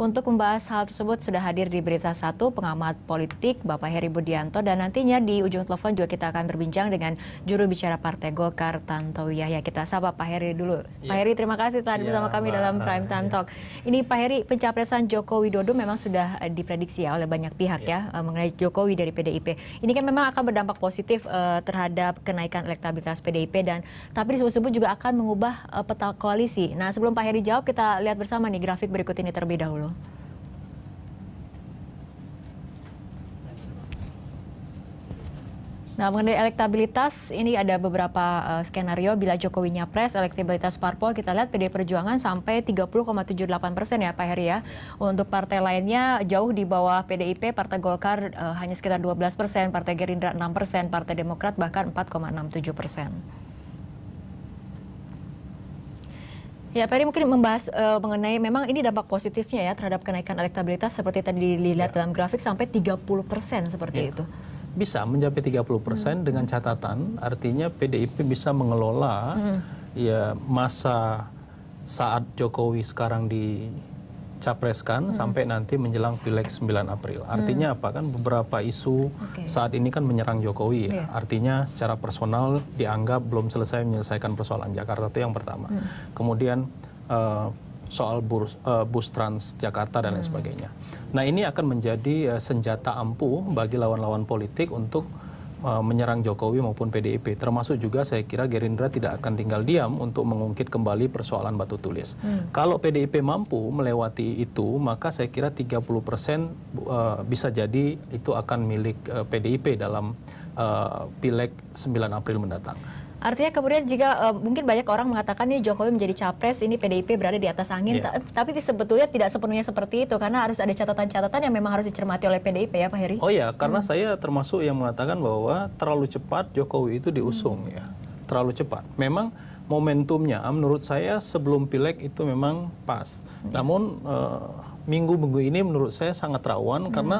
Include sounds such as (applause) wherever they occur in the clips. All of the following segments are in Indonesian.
Untuk membahas hal tersebut sudah hadir di Berita Satu pengamat politik Bapak Heri Budianto dan nantinya di ujung telepon juga kita akan berbincang dengan juru bicara Partai Golkar Tanto Yahya. Kita sapa Pak Heri dulu. Ya. Pak Heri terima kasih telah ya, bersama kami dalam Prime Time ya. Talk. Ini Pak Heri pencapresan Joko Widodo memang sudah eh, diprediksi ya oleh banyak pihak ya, ya eh, mengenai Jokowi dari PDIP. Ini kan memang akan berdampak positif uh, terhadap kenaikan elektabilitas PDIP dan tapi disebut-sebut juga akan mengubah uh, peta koalisi. Nah, sebelum Pak Heri jawab kita lihat bersama nih grafik berikut ini terlebih dahulu. Nah, mengenai elektabilitas, ini ada beberapa uh, skenario bila Jokowi nyapres, elektabilitas parpol kita lihat PD Perjuangan sampai 30,78 persen ya Pak Heri ya. Untuk partai lainnya jauh di bawah PDIP, Partai Golkar uh, hanya sekitar 12 persen, Partai Gerindra 6 persen, Partai Demokrat bahkan 4,67 persen. Ya, peri mungkin membahas uh, mengenai memang ini dampak positifnya ya terhadap kenaikan elektabilitas seperti tadi dilihat ya. dalam grafik sampai 30 persen seperti ya. itu. Bisa mencapai 30 persen hmm. dengan catatan artinya PDIP bisa mengelola hmm. ya masa saat Jokowi sekarang di capreskan hmm. sampai nanti menjelang pileg 9 April. Hmm. Artinya hmm. apa kan beberapa isu okay. saat ini kan menyerang Jokowi ya. Iya. Artinya secara personal dianggap belum selesai menyelesaikan persoalan Jakarta itu yang pertama. Hmm. Kemudian uh, soal eh, bus, uh, bus trans Jakarta dan lain hmm. sebagainya. Nah, ini akan menjadi uh, senjata ampuh bagi lawan-lawan politik untuk Eh, menyerang Jokowi maupun PDIP. Termasuk juga saya kira Gerindra tidak akan tinggal diam untuk mengungkit kembali persoalan batu tulis. Hmm. Kalau PDIP mampu melewati itu, maka saya kira 30 persen eh, bisa jadi itu akan milik PDIP eh, dalam pileg 9 April mendatang. Artinya kemudian jika uh, mungkin banyak orang mengatakan ini Jokowi menjadi capres, ini PDIP berada di atas angin, yeah. tapi sebetulnya tidak sepenuhnya seperti itu karena harus ada catatan-catatan yang memang harus dicermati oleh PDIP ya Pak Heri. Oh ya, karena hmm. saya termasuk yang mengatakan bahwa terlalu cepat Jokowi itu diusung hmm. ya, terlalu cepat. Memang momentumnya, menurut saya sebelum pileg itu memang pas. Hmm. Namun eh, minggu-minggu uh, ini menurut saya sangat rawan hmm. karena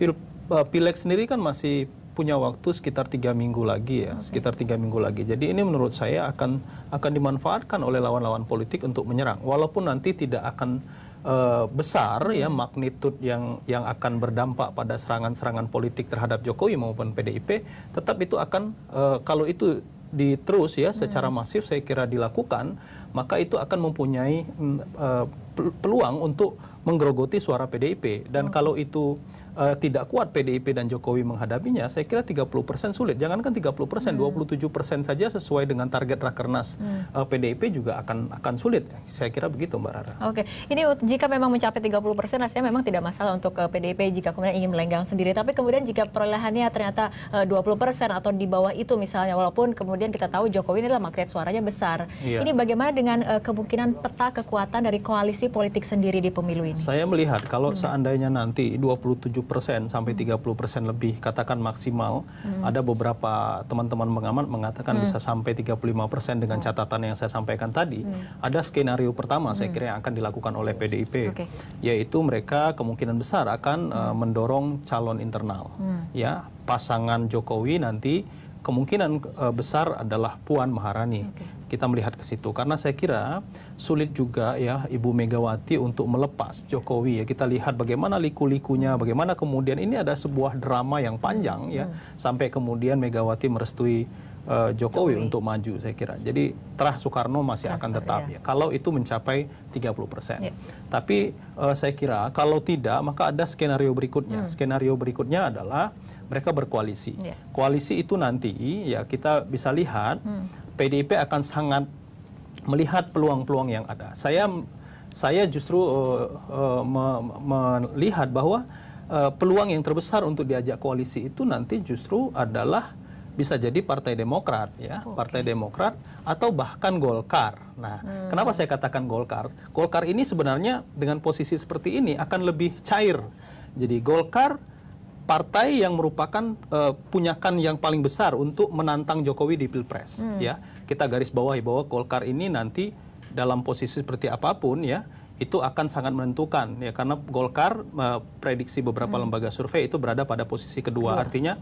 pil, eh, pileg sendiri kan masih punya waktu sekitar tiga minggu lagi ya, okay. sekitar tiga minggu lagi. Jadi ini menurut saya akan akan dimanfaatkan oleh lawan-lawan politik untuk menyerang, walaupun nanti tidak akan uh, besar ya hmm. magnitud yang yang akan berdampak pada serangan-serangan politik terhadap Jokowi maupun PDIP, tetap itu akan uh, kalau itu diterus ya secara hmm. masif saya kira dilakukan, maka itu akan mempunyai uh, peluang untuk menggerogoti suara PDIP dan hmm. kalau itu uh, tidak kuat PDIP dan Jokowi menghadapinya, saya kira 30% sulit. Jangankan 30%, hmm. 27% saja sesuai dengan target Rakernas hmm. uh, eh, PDIP juga akan akan sulit. Saya kira begitu Mbak Rara. Oke. Okay. Ini jika memang mencapai 30% rasanya memang tidak masalah untuk uh, eh, PDIP jika kemudian ingin melenggang sendiri, tapi kemudian jika perolehannya ternyata uh, 20% atau di bawah itu misalnya walaupun kemudian kita tahu Jokowi ini adalah magnet suaranya besar. Yeah. Ini bagaimana dengan uh, kemungkinan peta kekuatan dari koalisi politik sendiri di pemilu ini? Saya melihat kalau hmm. seandainya nanti 27 persen sampai 30 hmm. persen lebih katakan maksimal. Hmm. Ada beberapa teman-teman pengamat mengatakan hmm. bisa sampai 35 persen dengan hmm. catatan yang saya sampaikan tadi. Hmm. Ada skenario pertama hmm. saya kira yang akan dilakukan oleh PDIP, okay. yaitu mereka kemungkinan besar akan hmm. uh, mendorong calon internal, hmm. ya pasangan Jokowi nanti kemungkinan uh, besar adalah Puan Maharani. Okay. Kita melihat ke situ karena saya kira sulit juga ya Ibu Megawati untuk melepas Jokowi ya. Kita lihat bagaimana liku-likunya, hmm. bagaimana kemudian ini ada sebuah drama yang panjang ya hmm. sampai kemudian Megawati merestui uh, Jokowi, Jokowi untuk maju saya kira. Jadi terah Soekarno masih akan tetap iya. ya. Kalau itu mencapai 30 persen. Ya. Tapi uh, saya kira kalau tidak maka ada skenario berikutnya. Hmm. Skenario berikutnya adalah mereka berkoalisi. Ya. Koalisi itu nanti ya kita bisa lihat hmm. PDIP akan sangat melihat peluang-peluang yang ada. Saya saya justru uh, uh, melihat bahwa uh, peluang yang terbesar untuk diajak koalisi itu nanti justru adalah bisa jadi Partai Demokrat ya, okay. Partai Demokrat atau bahkan Golkar. Nah, hmm. kenapa saya katakan Golkar? Golkar ini sebenarnya dengan posisi seperti ini akan lebih cair. Jadi Golkar partai yang merupakan uh, punyakan yang paling besar untuk menantang Jokowi di Pilpres hmm. ya. Kita garis bawahi bahwa Golkar ini nanti dalam posisi seperti apapun ya itu akan sangat menentukan ya karena Golkar uh, prediksi beberapa hmm. lembaga survei itu berada pada posisi kedua. kedua. Artinya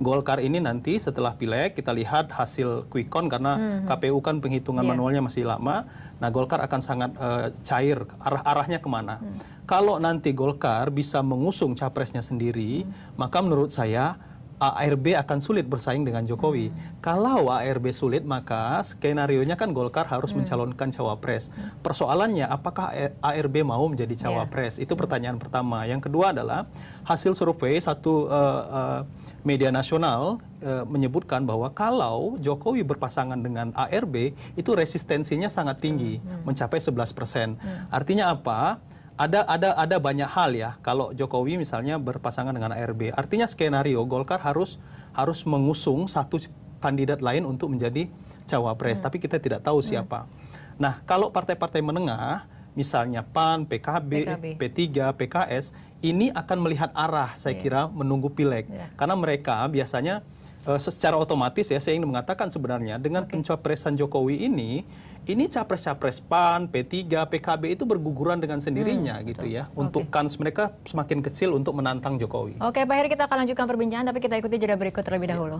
Golkar ini nanti setelah Pileg kita lihat hasil quick count karena hmm. hmm. KPU kan penghitungan yeah. manualnya masih lama. Nah, Golkar akan sangat uh, cair arah arahnya kemana. Hmm. Kalau nanti Golkar bisa mengusung capresnya sendiri, hmm. maka menurut saya ARB akan sulit bersaing dengan Jokowi. Hmm. Kalau ARB sulit, maka skenario nya kan Golkar harus hmm. mencalonkan cawapres. Persoalannya, apakah ARB mau menjadi ya. cawapres? Yeah. Itu pertanyaan pertama. Yang kedua adalah hasil survei satu uh, uh, media nasional uh, menyebutkan bahwa kalau Jokowi berpasangan dengan ARB, itu resistensinya sangat tinggi, hmm. mencapai 11 persen. Hmm. Artinya apa? ada ada ada banyak hal ya kalau Jokowi misalnya berpasangan dengan ARB. Artinya skenario Golkar harus harus mengusung satu kandidat lain untuk menjadi cawapres, hmm. tapi kita tidak tahu hmm. siapa. Nah, kalau partai-partai menengah misalnya PAN, PKB, PKB, P3, PKS ini akan melihat arah saya yeah. kira menunggu pileg. Yeah. Karena mereka biasanya eh, secara otomatis ya saya ingin mengatakan sebenarnya dengan okay. pencapresan Jokowi ini ini capres-capres PAN, P3, PKB itu berguguran dengan sendirinya hmm, gitu betul. ya. Untuk kans mereka semakin kecil untuk menantang Jokowi. Oke, okay, Pak Heri kita akan lanjutkan perbincangan tapi kita ikuti jeda berikut terlebih iya. dahulu.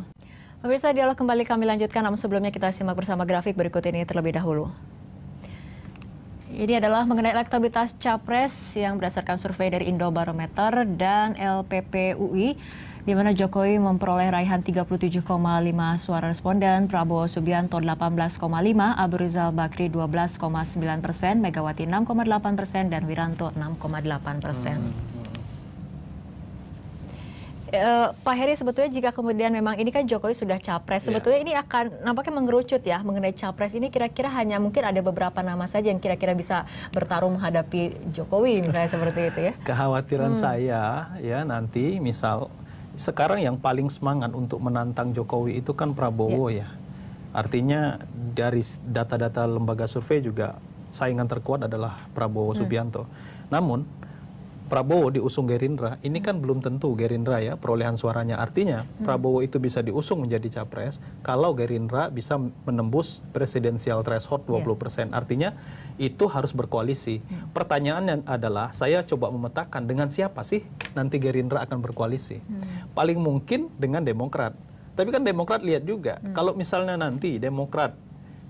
Pemirsa dialog kembali kami lanjutkan namun sebelumnya kita simak bersama grafik berikut ini terlebih dahulu. Ini adalah mengenai elektabilitas capres yang berdasarkan survei dari Indobarometer dan LPPUI di mana Jokowi memperoleh raihan 37,5 suara responden, Prabowo Subianto 18,5, Abu Rizal Bakri 12,9 persen, Megawati 6,8 persen, dan Wiranto 6,8 persen. Hmm. Uh, Pak Heri sebetulnya jika kemudian memang ini kan Jokowi sudah capres, iya. sebetulnya yeah. ini akan nampaknya mengerucut ya mengenai capres ini kira-kira hanya mungkin ada beberapa nama saja yang kira-kira bisa bertarung menghadapi Jokowi misalnya seperti itu ya. Kekhawatiran hmm. saya ya nanti misal sekarang yang paling semangat untuk menantang Jokowi itu kan Prabowo ya. ya. Artinya dari data-data lembaga survei juga saingan terkuat adalah Prabowo hmm. Subianto. Namun Prabowo diusung Gerindra, ini kan belum tentu Gerindra ya perolehan suaranya. Artinya hmm. Prabowo itu bisa diusung menjadi capres kalau Gerindra bisa menembus presidensial threshold 20%. Iya. Yeah. Artinya itu harus berkoalisi. Hmm. Pertanyaannya adalah saya coba memetakan dengan siapa sih nanti Gerindra akan berkoalisi. Hmm. Paling mungkin dengan Demokrat. Tapi kan Demokrat lihat juga hmm. kalau misalnya nanti Demokrat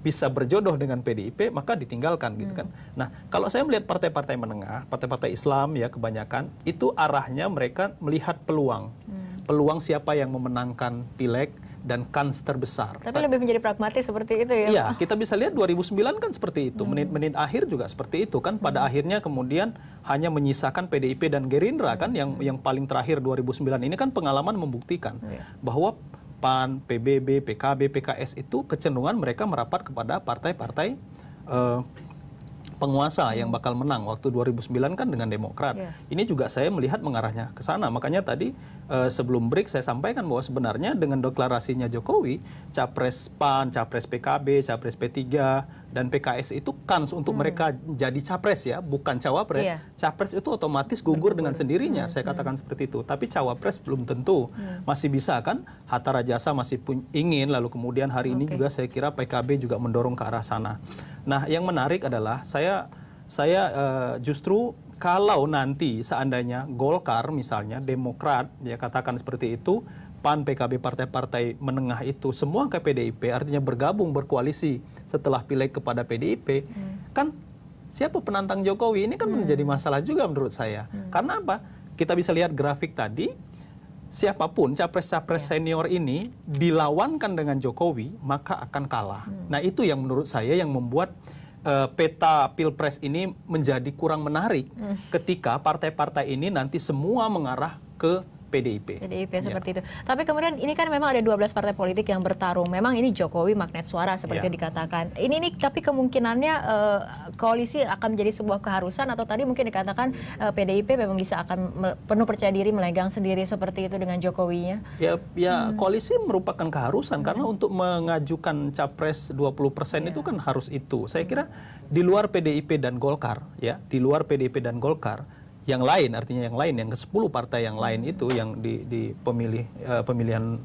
bisa berjodoh dengan PDIP maka ditinggalkan gitu kan. Hmm. Nah, kalau saya melihat partai-partai menengah, partai-partai Islam ya kebanyakan itu arahnya mereka melihat peluang. Hmm. Peluang siapa yang memenangkan Pileg dan kans terbesar. Tapi lebih menjadi pragmatis seperti itu ya. Iya, kita bisa lihat 2009 kan seperti itu. Menit-menit hmm. akhir juga seperti itu kan pada hmm. akhirnya kemudian hanya menyisakan PDIP dan Gerindra hmm. kan yang yang paling terakhir 2009 ini kan pengalaman membuktikan hmm. bahwa PAN, PBB, PKB, PKS itu kecenderungan mereka merapat kepada partai-partai uh, penguasa yang bakal menang waktu 2009 kan dengan Demokrat. Yeah. Ini juga saya melihat mengarahnya ke sana. Makanya tadi uh, sebelum break saya sampaikan bahwa sebenarnya dengan deklarasinya Jokowi, capres PAN, capres PKB, capres P3, dan PKS itu kans untuk hmm. mereka jadi capres ya, bukan cawapres. Yeah. Capres itu otomatis gugur Berkubur. dengan sendirinya, hmm. saya hmm. katakan hmm. seperti itu. Tapi cawapres belum tentu. Hmm. Masih bisa kan? Hatta Rajasa masih pun ingin lalu kemudian hari okay. ini juga saya kira PKB juga mendorong ke arah sana. Nah, yang menarik adalah saya saya uh, justru kalau nanti seandainya Golkar misalnya Demokrat ya katakan seperti itu PAN, PKB, partai-partai menengah itu semua ke PDIP, artinya bergabung, berkoalisi setelah pileg kepada PDIP, hmm. kan siapa penantang Jokowi ini kan hmm. menjadi masalah juga menurut saya. Hmm. Karena apa? Kita bisa lihat grafik tadi, siapapun capres-capres yeah. senior ini dilawankan dengan Jokowi, maka akan kalah. Hmm. Nah itu yang menurut saya yang membuat eh, peta pilpres ini menjadi kurang menarik hmm. ketika partai-partai ini nanti semua mengarah ke PDIP. PDIP iya. seperti ya. itu. Tapi kemudian ini kan memang ada 12 partai politik yang bertarung. Memang ini Jokowi magnet suara seperti ya. dikatakan. Ini ini tapi kemungkinannya uh, koalisi akan menjadi sebuah keharusan atau tadi mungkin dikatakan uh, eh, PDIP memang bisa akan penuh percaya diri melenggang sendiri seperti itu dengan Jokowinya. Ya ya hmm. koalisi merupakan keharusan hmm. karena untuk mengajukan capres 20% ya. itu iya. kan harus itu. Saya kira di luar PDIP dan Golkar ya, di luar PDIP dan Golkar yang lain artinya yang lain yang ke 10 partai yang lain itu yang di, di pemilih uh, pemilihan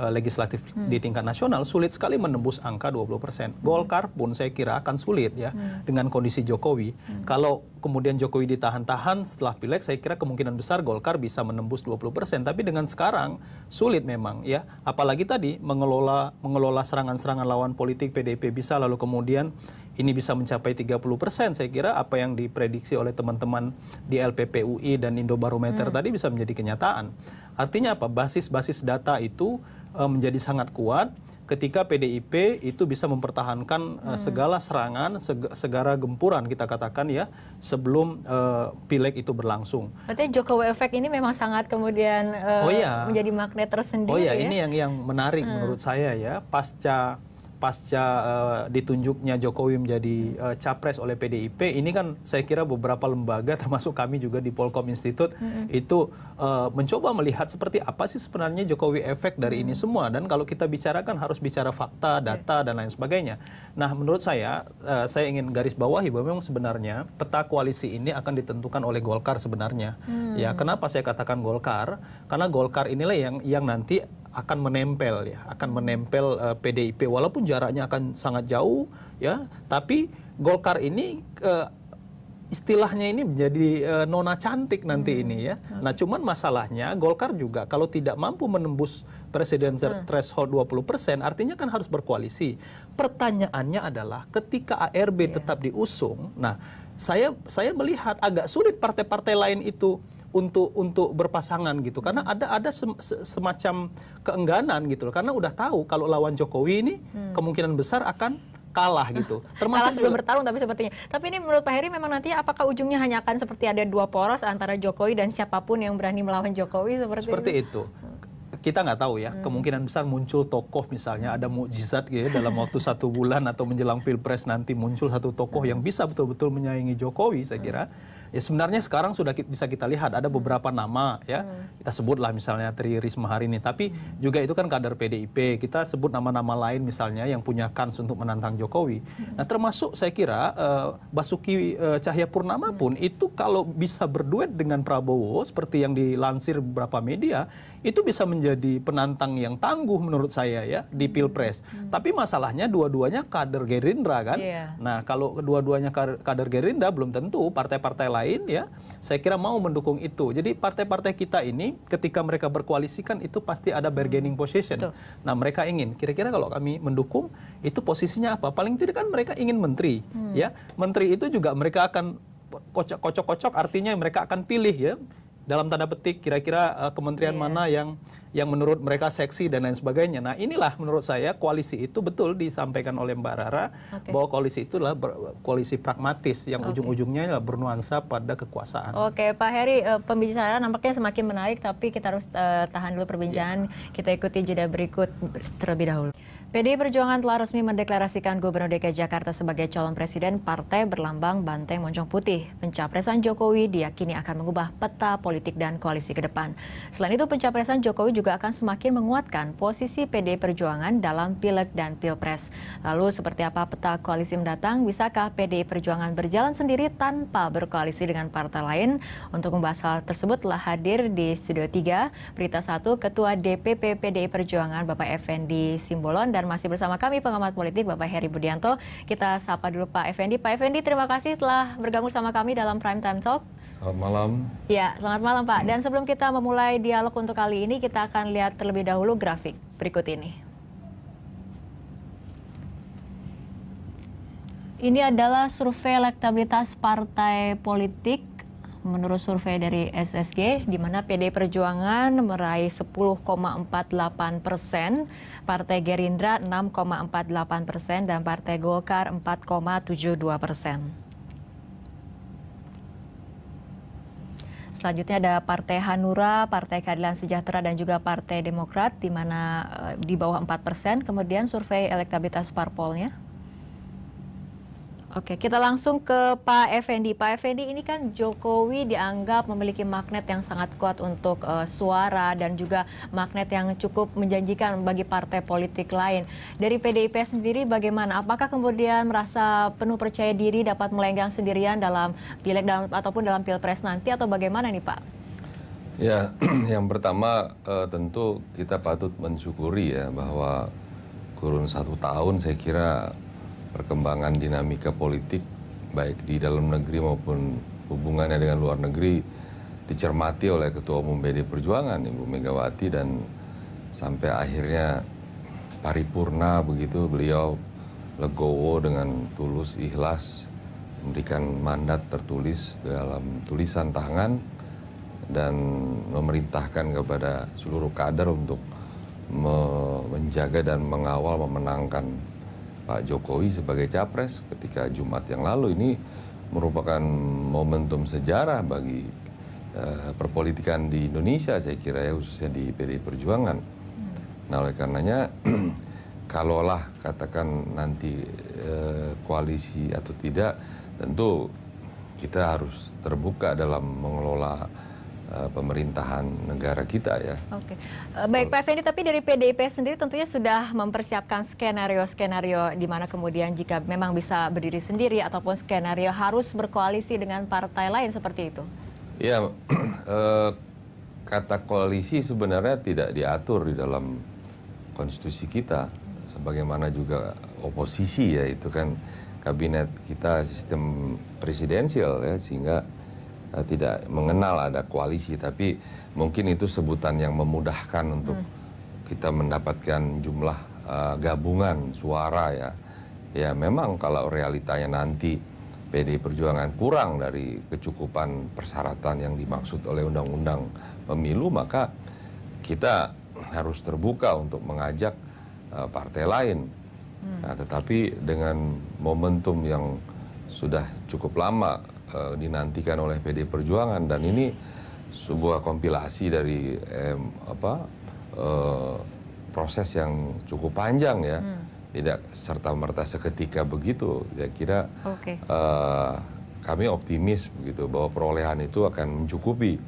uh, legislatif hmm. di tingkat nasional sulit sekali menembus angka 20%. Golkar pun saya kira akan sulit ya hmm. dengan kondisi Jokowi. Hmm. Kalau kemudian Jokowi ditahan-tahan setelah pileg, saya kira kemungkinan besar Golkar bisa menembus 20 persen. Tapi dengan sekarang sulit memang ya. Apalagi tadi mengelola mengelola serangan-serangan lawan politik PDIP bisa lalu kemudian ini bisa mencapai 30 persen. Saya kira apa yang diprediksi oleh teman-teman di LPPUI dan Indobarometer hmm. tadi bisa menjadi kenyataan. Artinya apa? Basis-basis data itu eh, menjadi sangat kuat ketika PDIP itu bisa mempertahankan eh, hmm. segala serangan, seg segala gempuran kita katakan ya sebelum uh, pileg itu berlangsung. Berarti Jokowi efek ini memang sangat kemudian uh, oh, iya. menjadi magnet tersendiri. Oh iya, ya? ini yang yang menarik hmm. menurut saya ya pasca pasca uh, ditunjuknya Jokowi menjadi uh, capres oleh PDIP ini kan saya kira beberapa lembaga (laughs) termasuk kami juga di Polkom Institute mm-hmm. itu uh, mencoba melihat seperti apa sih sebenarnya Jokowi efek dari mm-hmm. ini semua dan kalau kita bicarakan harus bicara fakta, iya. data okay. dan lain sebagainya. Nah, menurut saya uh, saya ingin garis bawahi bahwa memang sebenarnya peta koalisi ini akan ditentukan oleh Golkar sebenarnya. Mm-hmm. Ya, kenapa saya katakan Golkar? Karena Golkar inilah yang yang nanti akan menempel ya, akan menempel uh, eh, PDIP walaupun jaraknya akan sangat jauh ya, tapi Golkar ini uh, istilahnya ini menjadi uh, nona cantik nanti hmm. ini ya. Okay. Hmm. Nah, cuman masalahnya Golkar juga kalau tidak mampu menembus presiden hmm. threshold 20%, artinya kan harus berkoalisi. Pertanyaannya adalah ketika ARB yeah. tetap diusung, nah saya saya melihat agak sulit partai-partai lain itu untuk untuk berpasangan gitu karena ada ada sem, semacam keengganan gitu loh karena udah tahu kalau lawan Jokowi ini hmm. kemungkinan besar akan kalah gitu. (laughs) Termasuk kalah sebelum bertarung tapi sepertinya. Tapi ini menurut Pak Heri memang nanti apakah ujungnya hanya akan seperti ada dua poros antara Jokowi dan siapapun yang berani melawan Jokowi seperti, seperti itu. itu kita nggak tahu ya hmm. kemungkinan besar muncul tokoh misalnya ada mujizat gitu ya, dalam waktu (laughs) satu bulan atau menjelang pilpres nanti muncul satu tokoh hmm. yang bisa betul-betul menyaingi Jokowi saya hmm. kira hmm. Ya sebenarnya sekarang sudah kita, bisa kita lihat ada beberapa hmm. nama ya. Hmm. Kita sebutlah misalnya Tri Risma hari ini, tapi hmm. juga itu kan kader PDIP. Kita sebut nama-nama lain misalnya yang punya kans untuk menantang Jokowi. Hmm. Nah, termasuk saya kira uh, Basuki uh, eh, Purnama hmm. pun hmm. itu kalau bisa berduet dengan Prabowo seperti yang dilansir beberapa media, itu bisa menjadi penantang yang tangguh menurut saya ya di hmm. pilpres. Hmm. Tapi masalahnya dua-duanya kader Gerindra kan. Yeah. Nah kalau kedua-duanya kader Gerindra belum tentu partai-partai lain ya saya kira mau mendukung itu. Jadi partai-partai kita ini ketika mereka berkoalisi kan itu pasti ada hmm. bargaining position. Betul. Nah mereka ingin kira-kira kalau kami mendukung itu posisinya apa? Paling tidak kan mereka ingin menteri hmm. ya. Menteri itu juga mereka akan kocok-kocok artinya mereka akan pilih ya dalam tanda petik kira-kira uh, kementerian yeah. mana yang yang menurut mereka seksi dan lain sebagainya. Nah, inilah menurut saya koalisi itu betul disampaikan oleh Mbak Rara okay. bahwa koalisi itu adalah koalisi pragmatis yang okay. ujung-ujungnya adalah bernuansa pada kekuasaan. Oke, okay, Pak Heri, eh, pembicaraan nampaknya semakin menarik tapi kita harus uh, tahan dulu perbincangan. Yeah. Kita ikuti jeda berikut terlebih dahulu. PDI Perjuangan telah resmi mendeklarasikan Gubernur DKI Jakarta sebagai calon presiden partai berlambang banteng moncong putih. Pencapresan Jokowi diyakini akan mengubah peta politik dan koalisi ke depan. Selain itu, pencapresan Jokowi juga akan semakin menguatkan posisi PDI Perjuangan dalam pileg dan pilpres. Lalu, seperti apa peta koalisi mendatang? Bisakah PDI Perjuangan berjalan sendiri tanpa berkoalisi dengan partai lain? Untuk membahas hal tersebut telah hadir di Studio 3, Berita 1, Ketua DPP PDI Perjuangan Bapak Effendi Simbolon dan dan masih bersama kami pengamat politik Bapak Heri Budianto. Kita sapa dulu Pak Effendi. Pak Effendi, terima kasih telah bergabung sama kami dalam Prime Time Talk. Selamat malam. Ya, selamat malam Pak. Dan sebelum kita memulai dialog untuk kali ini, kita akan lihat terlebih dahulu grafik berikut ini. Ini adalah survei elektabilitas partai politik menurut survei dari SSG, di mana PD Perjuangan meraih 10,48 persen, Partai Gerindra 6,48 persen, dan Partai Golkar 4,72 persen. Selanjutnya ada Partai Hanura, Partai Keadilan Sejahtera dan juga Partai Demokrat di mana eh, di bawah 4 persen. Kemudian survei elektabilitas parpolnya. Oke, kita langsung ke Pak Effendi. Pak Effendi ini kan Jokowi dianggap memiliki magnet yang sangat kuat untuk uh, suara dan juga magnet yang cukup menjanjikan bagi partai politik lain. Dari PDIP sendiri bagaimana? Apakah kemudian merasa penuh percaya diri dapat melenggang sendirian dalam pilek dalam, ataupun dalam pilpres nanti atau bagaimana nih Pak? Ya, (clears throat) yang pertama uh, tentu kita patut mensyukuri ya bahwa kurun satu tahun saya kira perkembangan dinamika politik baik di dalam negeri maupun hubungannya dengan luar negeri dicermati oleh Ketua Umum PD Perjuangan Ibu Megawati dan sampai akhirnya paripurna begitu beliau legowo dengan tulus ikhlas memberikan mandat tertulis dalam tulisan tangan dan memerintahkan kepada seluruh kader untuk menjaga dan mengawal memenangkan Pak Jokowi sebagai capres ketika Jumat yang lalu ini merupakan momentum sejarah bagi uh, perpolitikan di Indonesia saya kira ya khususnya di PDI Perjuangan. Hmm. Nah oleh karenanya (clears throat) kalaulah katakan nanti uh, koalisi atau tidak tentu kita harus terbuka dalam mengelola Eh, pemerintahan negara kita ya. Oke, okay. Eh, baik Pak Effendi, tapi dari PDIP sendiri tentunya sudah mempersiapkan skenario-skenario di mana kemudian jika memang bisa berdiri sendiri ataupun skenario harus berkoalisi dengan partai lain seperti itu. Ya, (clears throat) eh, kata koalisi sebenarnya tidak diatur di dalam konstitusi kita, sebagaimana juga oposisi ya itu kan kabinet kita sistem presidensial ya sehingga Eh, tidak mengenal ada koalisi tapi mungkin itu sebutan yang memudahkan untuk hmm. kita mendapatkan jumlah uh, gabungan suara ya ya memang kalau realitanya nanti PD Perjuangan kurang dari kecukupan persyaratan yang dimaksud oleh undang-undang pemilu maka kita harus terbuka untuk mengajak uh, partai lain hmm. nah, tetapi dengan momentum yang sudah cukup lama uh, dinantikan oleh PD Perjuangan dan ini sebuah kompilasi dari eh, apa uh, proses yang cukup panjang ya. Hmm. Tidak serta merta seketika begitu. Saya kira okay. uh, eh, kami optimis begitu bahwa perolehan itu akan mencukupi.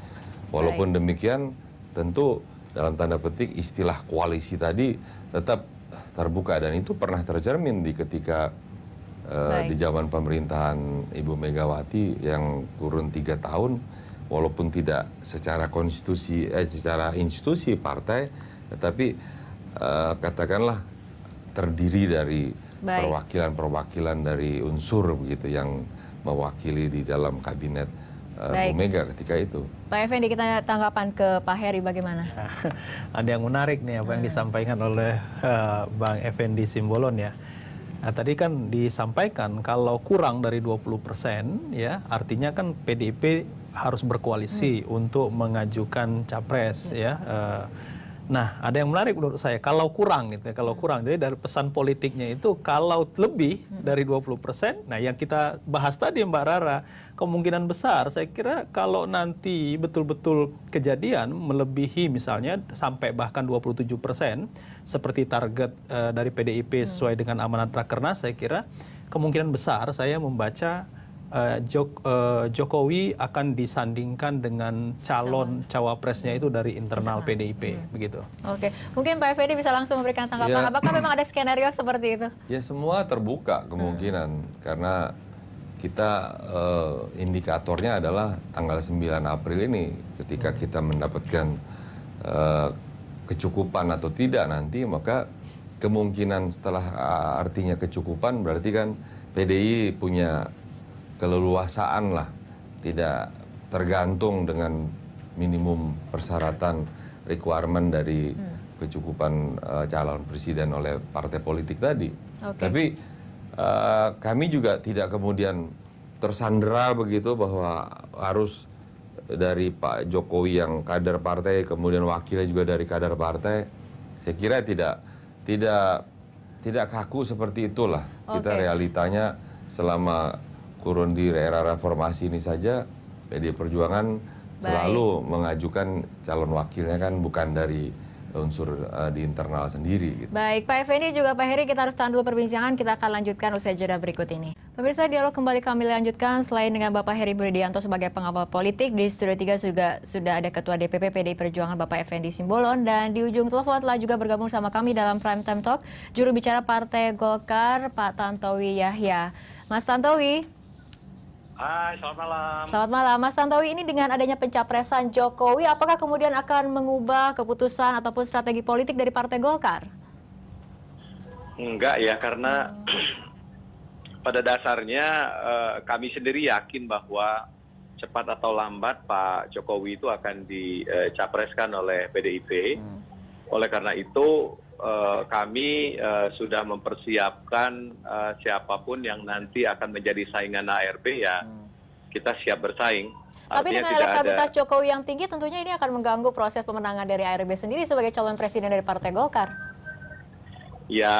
Walaupun Baik. demikian tentu dalam tanda petik istilah koalisi tadi tetap terbuka dan itu pernah tercermin di ketika Eh, di zaman pemerintahan Ibu Megawati yang kurun tiga tahun walaupun tidak secara konstitusi eh secara institusi partai tetapi eh, katakanlah terdiri dari perwakilan-perwakilan dari unsur begitu yang mewakili di dalam kabinet eh, Baik. Bu Mega ketika itu. Pak Effendi, kita tanggapan ke Pak Heri bagaimana? (laughs) ada yang menarik nih apa yang ah. disampaikan oleh uh, Bang Effendi Simbolon ya. Nah, tadi kan disampaikan kalau kurang dari 20% ya artinya kan PDIP harus berkoalisi hmm. untuk mengajukan capres hmm. ya. Uh, Nah, ada yang menarik menurut saya. Kalau kurang gitu ya, kalau hmm. kurang. Jadi dari pesan politiknya itu kalau lebih hmm. dari 20%, nah yang kita bahas tadi Mbak Rara, kemungkinan besar saya kira kalau nanti betul-betul kejadian melebihi misalnya sampai bahkan 27% seperti target uh, dari PDIP hmm. sesuai dengan amanat Rakernas, saya kira kemungkinan besar saya membaca Eh, Jok, uh, Jokowi akan disandingkan dengan calon cawapresnya itu dari internal PDIP, hmm. begitu. Oke, okay. mungkin Pak Effendi bisa langsung memberikan tanggapan. Ya. Apakah memang ada skenario seperti itu? Ya semua terbuka kemungkinan hmm. karena kita uh, indikatornya adalah tanggal 9 April ini ketika hmm. kita mendapatkan uh, kecukupan atau tidak nanti maka kemungkinan setelah artinya kecukupan berarti kan PDI punya keleluasaan lah, tidak tergantung dengan minimum persyaratan requirement dari hmm. kecukupan uh, calon presiden oleh partai politik tadi. Okay. Tapi uh, kami juga tidak kemudian tersandera begitu bahwa harus dari Pak Jokowi yang kader partai kemudian wakilnya juga dari kader partai. Saya kira tidak tidak tidak kaku seperti itulah. Okay. Kita realitanya selama kurun di era reformasi ini saja PD Perjuangan Baik. selalu mengajukan calon wakilnya kan bukan dari unsur uh, di internal sendiri. Gitu. Baik, Pak Effendi juga Pak Heri kita harus tahan dulu perbincangan, kita akan lanjutkan usai jeda berikut ini. Pemirsa, dialog kembali kami lanjutkan. Selain dengan Bapak Heri Budianto sebagai pengawal politik, di Studio 3 sudah, sudah ada Ketua DPP PDI Perjuangan Bapak Effendi Simbolon. Dan di ujung telepon telah juga bergabung sama kami dalam Prime Time Talk, juru bicara Partai Golkar, Pak Tantowi Yahya. Mas Tantowi, Hai, selamat malam. Selamat malam, Mas Tantowi. Ini dengan adanya pencapresan Jokowi, apakah kemudian akan mengubah keputusan ataupun strategi politik dari Partai Golkar? Enggak ya, karena hmm. (clears throat) pada dasarnya eh, kami sendiri yakin bahwa cepat atau lambat Pak Jokowi itu akan dicapreskan eh, oleh PDIP. Hmm. Oleh karena itu Eh, kami eh, sudah mempersiapkan eh, siapapun yang nanti akan menjadi saingan ARB ya hmm. kita siap bersaing. Tapi dengan elektabilitas ada... Jokowi yang tinggi tentunya ini akan mengganggu proses pemenangan dari ARB sendiri sebagai calon presiden dari Partai Golkar. Ya,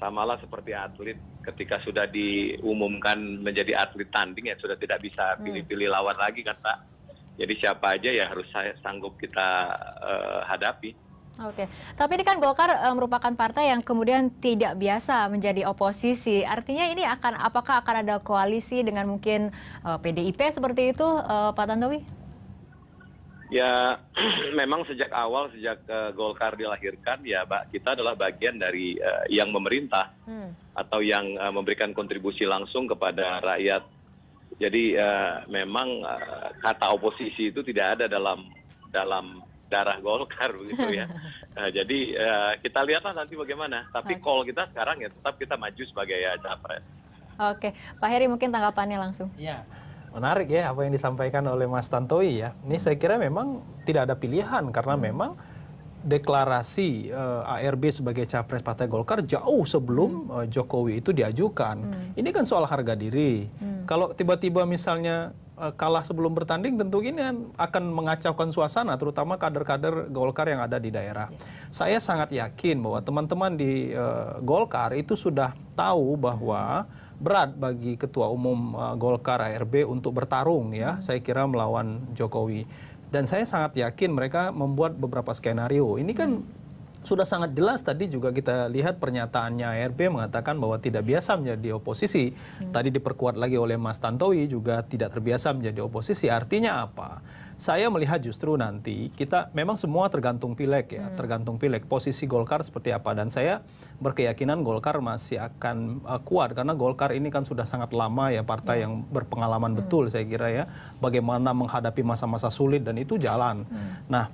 samalah seperti atlet ketika sudah diumumkan menjadi atlet tanding ya sudah tidak bisa hmm. pilih-pilih lawan lagi kata. Jadi siapa aja ya harus saya sanggup kita uh, hadapi. Oke, tapi ini kan Golkar e, merupakan partai yang kemudian tidak biasa menjadi oposisi. Artinya ini akan apakah akan ada koalisi dengan mungkin e, eh, PDIP seperti itu, e, Pak Tantowi? Ya, (clears throat) memang sejak awal sejak e, Golkar dilahirkan ya, Pak, kita adalah bagian dari e, yang memerintah hmm. atau yang e, memberikan kontribusi langsung kepada rakyat. Jadi e, memang e, kata oposisi itu tidak ada dalam dalam darah Golkar begitu ya. (laughs) Nah, jadi uh, kita lihatlah nanti bagaimana. Tapi okay. call kita sekarang ya tetap kita maju sebagai ya, capres. Oke, okay. Pak Heri mungkin tanggapannya langsung. Iya. Menarik ya apa yang disampaikan oleh Mas Tantowi ya. Ini saya kira memang tidak ada pilihan karena hmm. memang deklarasi uh, eh, ARB sebagai capres Partai Golkar jauh sebelum hmm. uh, Jokowi itu diajukan. Hmm. Ini kan soal harga diri. Hmm. Kalau tiba-tiba misalnya uh, kalah sebelum bertanding tentu ini akan mengacaukan suasana terutama kader-kader Golkar yang ada di daerah. Yeah. Saya sangat yakin bahwa teman-teman di uh, Golkar itu sudah tahu bahwa berat bagi ketua umum uh, Golkar ARB untuk bertarung ya, hmm. saya kira melawan Jokowi dan saya sangat yakin mereka membuat beberapa skenario ini kan sudah sangat jelas tadi juga kita lihat pernyataannya ARB mengatakan bahwa tidak biasa menjadi oposisi. Hmm. Tadi diperkuat lagi oleh Mas Tantowi juga tidak terbiasa menjadi oposisi. Artinya apa? Saya melihat justru nanti kita memang semua tergantung pilek ya, hmm. tergantung pilek posisi Golkar seperti apa dan saya berkeyakinan Golkar masih akan uh, kuat karena Golkar ini kan sudah sangat lama ya partai hmm. yang berpengalaman hmm. betul saya kira ya bagaimana menghadapi masa-masa sulit dan itu jalan. Hmm. Nah,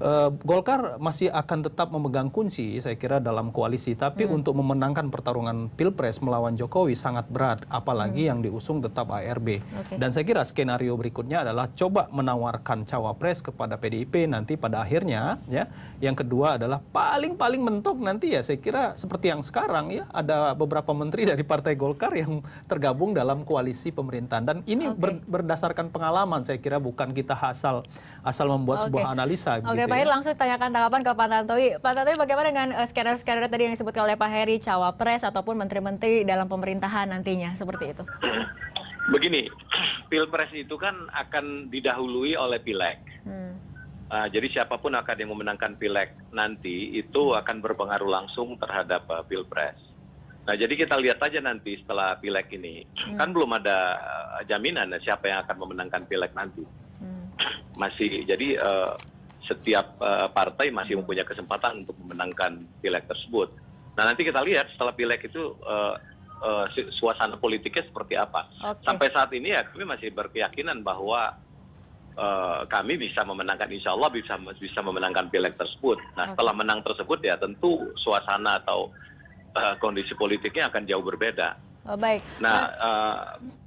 Eh, Golkar masih akan tetap memegang kunci saya kira dalam koalisi tapi hmm. untuk memenangkan pertarungan Pilpres melawan Jokowi sangat berat apalagi hmm. yang diusung tetap ARB. Okay. Dan saya kira skenario berikutnya adalah coba menawarkan cawapres kepada PDIP nanti pada akhirnya ya. Yang kedua adalah paling-paling mentok nanti ya saya kira seperti yang sekarang ya ada beberapa menteri dari Partai Golkar yang tergabung dalam koalisi pemerintahan dan ini okay. ber, berdasarkan pengalaman saya kira bukan kita asal asal membuat okay. sebuah analisa okay, gitu ya. Pak iya. langsung tanyakan tanggapan ke Pak Tantowi. Pak Tantowi bagaimana dengan eh, skenario-skenario tadi yang disebutkan oleh Pak Heri, cawapres ataupun menteri-menteri dalam pemerintahan nantinya seperti itu? Begini, pilpres itu kan akan didahului oleh pileg. Hmm. Uh, jadi siapapun akan yang memenangkan pileg nanti itu akan berpengaruh langsung terhadap uh, pilpres. Nah jadi kita lihat aja nanti setelah pileg ini hmm. kan belum ada eh, jaminan ya siapa yang akan memenangkan pileg nanti. Hmm. Masih jadi uh, setiap eh, partai masih mempunyai kesempatan untuk memenangkan pileg tersebut. Nah nanti kita lihat setelah pileg itu uh, uh, suasana politiknya seperti apa. Okay. Sampai saat ini ya kami masih berkeyakinan bahwa uh, kami bisa memenangkan Insya Allah bisa bisa memenangkan pileg tersebut. Nah okay. setelah menang tersebut ya tentu suasana atau uh, kondisi politiknya akan jauh berbeda. Oh, baik. Nah uh,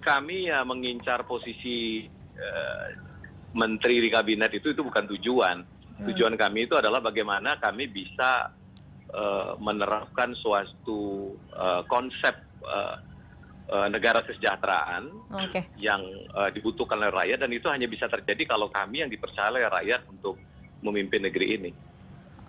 kami ya mengincar posisi uh, menteri di kabinet itu itu bukan tujuan. Ya. tujuan kami itu adalah bagaimana kami bisa uh, menerapkan suatu uh, konsep uh, uh, negara kesejahteraan okay. yang uh, dibutuhkan oleh rakyat dan itu hanya bisa terjadi kalau kami yang dipercaya oleh rakyat untuk memimpin negeri ini.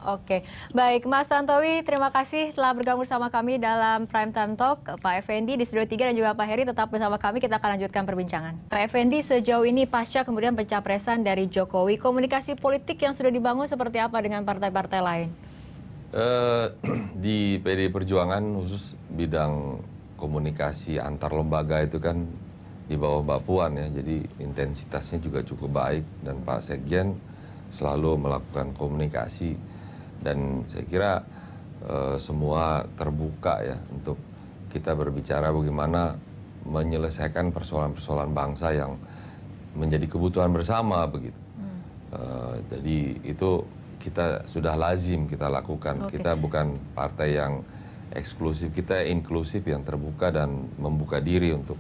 Oke, baik Mas Tantowi, terima kasih telah bergabung bersama kami dalam Prime Time Talk. Pak Effendi di Studio 3 dan juga Pak Heri tetap bersama kami, kita akan lanjutkan perbincangan. Pak Effendi, sejauh ini pasca kemudian pencapresan dari Jokowi, komunikasi politik yang sudah dibangun seperti apa dengan partai-partai lain? Uh, (clears throat) di PD Perjuangan khusus bidang komunikasi antar lembaga itu kan di bawah Mbak Puan ya, jadi intensitasnya juga cukup baik dan Pak Sekjen selalu melakukan komunikasi dan saya kira uh, semua terbuka ya untuk kita berbicara bagaimana menyelesaikan persoalan-persoalan bangsa yang menjadi kebutuhan bersama begitu. Hmm. Uh, jadi itu kita sudah lazim kita lakukan. Okay. Kita bukan partai yang eksklusif, kita inklusif yang terbuka dan membuka diri untuk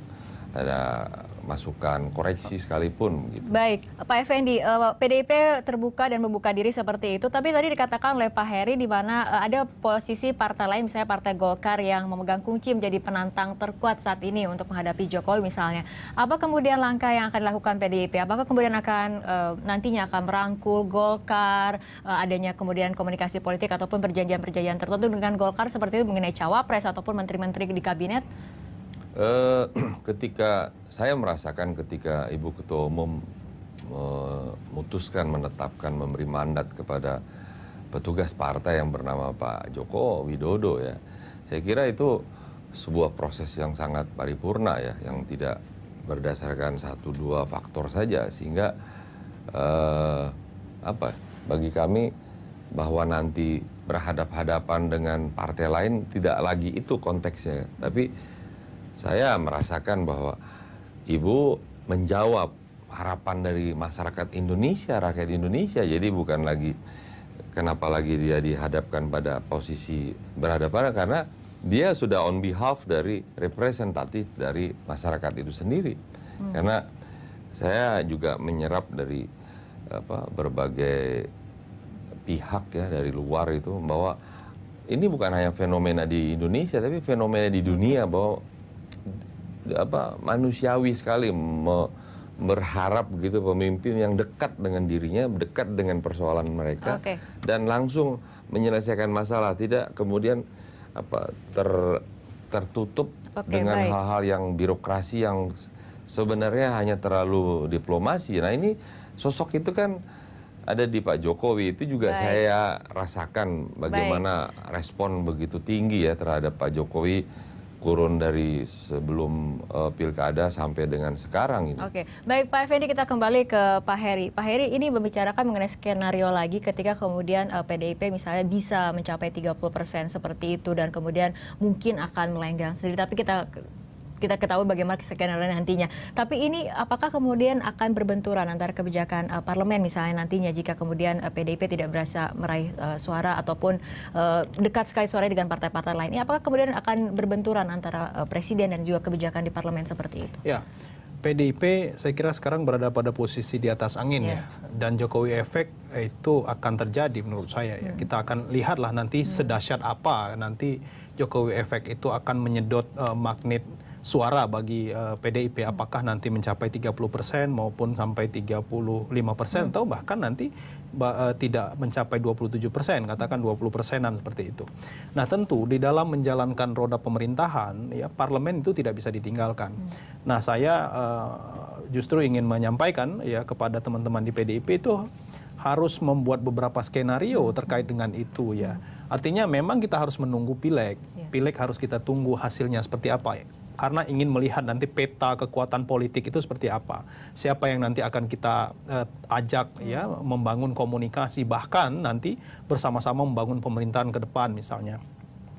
ada masukan koreksi sekalipun. Gitu. Baik, Pak Effendi, PDIP eh, terbuka dan membuka diri seperti itu, tapi tadi dikatakan oleh Pak Heri di mana eh, ada posisi partai lain, misalnya Partai Golkar yang memegang kunci menjadi penantang terkuat saat ini untuk menghadapi Jokowi misalnya. Apa kemudian langkah yang akan dilakukan PDIP? Apakah kemudian akan eh, nantinya akan merangkul Golkar, adanya kemudian komunikasi politik ataupun perjanjian-perjanjian tertentu dengan Golkar seperti itu mengenai cawapres ataupun menteri-menteri di kabinet? Eh, (clears throat) ketika saya merasakan ketika ibu ketua umum eh, memutuskan menetapkan memberi mandat kepada petugas partai yang bernama Pak Joko Widodo ya saya kira itu sebuah proses yang sangat paripurna ya yang tidak berdasarkan satu dua faktor saja sehingga eh, apa bagi kami bahwa nanti berhadap-hadapan dengan partai lain tidak lagi itu konteksnya tapi saya merasakan bahwa ibu menjawab harapan dari masyarakat Indonesia, rakyat Indonesia. Jadi bukan lagi kenapa lagi dia dihadapkan pada posisi berhadapan karena dia sudah on behalf dari representatif dari masyarakat itu sendiri. Hmm. Karena saya juga menyerap dari apa berbagai pihak ya dari luar itu bahwa ini bukan hanya fenomena di Indonesia tapi fenomena di dunia bahwa apa manusiawi sekali me, berharap begitu pemimpin yang dekat dengan dirinya, dekat dengan persoalan mereka okay. dan langsung menyelesaikan masalah, tidak kemudian apa ter tertutup okay, dengan hal-hal yang birokrasi yang sebenarnya hanya terlalu diplomasi. Nah, ini sosok itu kan ada di Pak Jokowi itu juga baik. saya rasakan bagaimana baik. respon begitu tinggi ya terhadap Pak Jokowi kurun dari sebelum uh, pilkada sampai dengan sekarang ini. Oke, baik Pak Effendi kita kembali ke Pak Heri. Pak Heri ini membicarakan mengenai skenario lagi ketika kemudian uh, eh, PDIP misalnya bisa mencapai 30 persen seperti itu dan kemudian mungkin akan melenggang sendiri. Tapi kita kita ketahui bagaimana skenario nantinya. Tapi ini apakah kemudian akan berbenturan antara kebijakan uh, parlemen misalnya nantinya jika kemudian uh, eh, PDIP tidak berasa meraih uh, suara ataupun uh, dekat sekali suara dengan partai-partai lain. Ini apakah kemudian akan berbenturan antara uh, presiden dan juga kebijakan di parlemen seperti itu? Ya. PDIP saya kira sekarang berada pada posisi di atas angin yeah. ya dan Jokowi efek itu akan terjadi menurut saya ya. Hmm. Kita akan lihatlah nanti hmm. sedahsyat apa nanti Jokowi efek itu akan menyedot uh, magnet suara bagi uh, eh, PDIP apakah nanti mencapai 30 persen maupun sampai 35 persen hmm. atau bahkan nanti tidak uh, eh, tidak mencapai 27 persen katakan 20 persenan seperti itu. Nah tentu di dalam menjalankan roda pemerintahan ya parlemen itu tidak bisa ditinggalkan. Hmm. Nah saya uh, justru ingin menyampaikan ya kepada teman-teman di PDIP itu harus membuat beberapa skenario terkait dengan itu ya. Artinya memang kita harus menunggu pileg. Ya. Pileg harus kita tunggu hasilnya seperti apa karena ingin melihat nanti peta kekuatan politik itu seperti apa. Siapa yang nanti akan kita uh, ajak hmm. ya membangun komunikasi bahkan nanti bersama-sama membangun pemerintahan ke depan misalnya.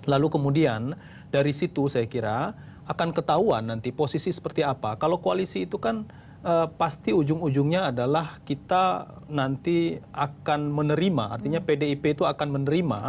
Lalu kemudian dari situ saya kira akan ketahuan nanti posisi seperti apa. Kalau koalisi itu kan uh, pasti ujung-ujungnya adalah kita nanti akan menerima, artinya PDIP hmm. itu akan menerima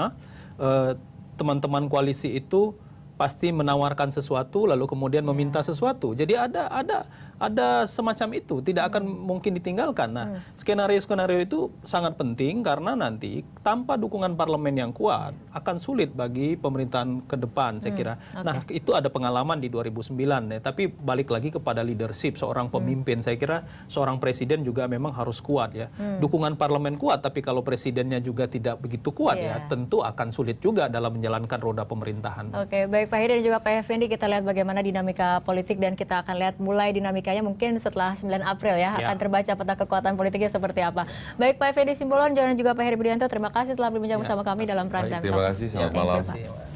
eh, teman-teman koalisi itu pasti menawarkan sesuatu lalu kemudian meminta sesuatu jadi ada ada ada semacam itu tidak akan mungkin ditinggalkan. Nah, hmm. skenario-skenario itu sangat penting karena nanti tanpa dukungan parlemen yang kuat akan sulit bagi pemerintahan ke depan saya hmm, kira. Okay. Nah, itu ada pengalaman di 2009 ya, tapi balik lagi kepada leadership seorang hmm. pemimpin. Saya kira seorang presiden juga memang harus kuat ya. Dukungan parlemen kuat tapi kalau presidennya juga tidak begitu kuat yeah. ya, iya. tentu akan sulit juga dalam menjalankan roda pemerintahan. Oke, okay, baik Pak Heri dan juga Pak Effendi kita lihat bagaimana dinamika politik dan kita akan lihat mulai dinamika dinamikanya mungkin setelah 9 April ya, ya. akan terbaca peta kekuatan politiknya seperti apa. Baik Pak Fedi Simbolon dan juga Pak Heri Budianto, terima kasih telah berbincang ya. bersama kami dalam perancangan. Terima kasih, selamat malam. Terima kasih.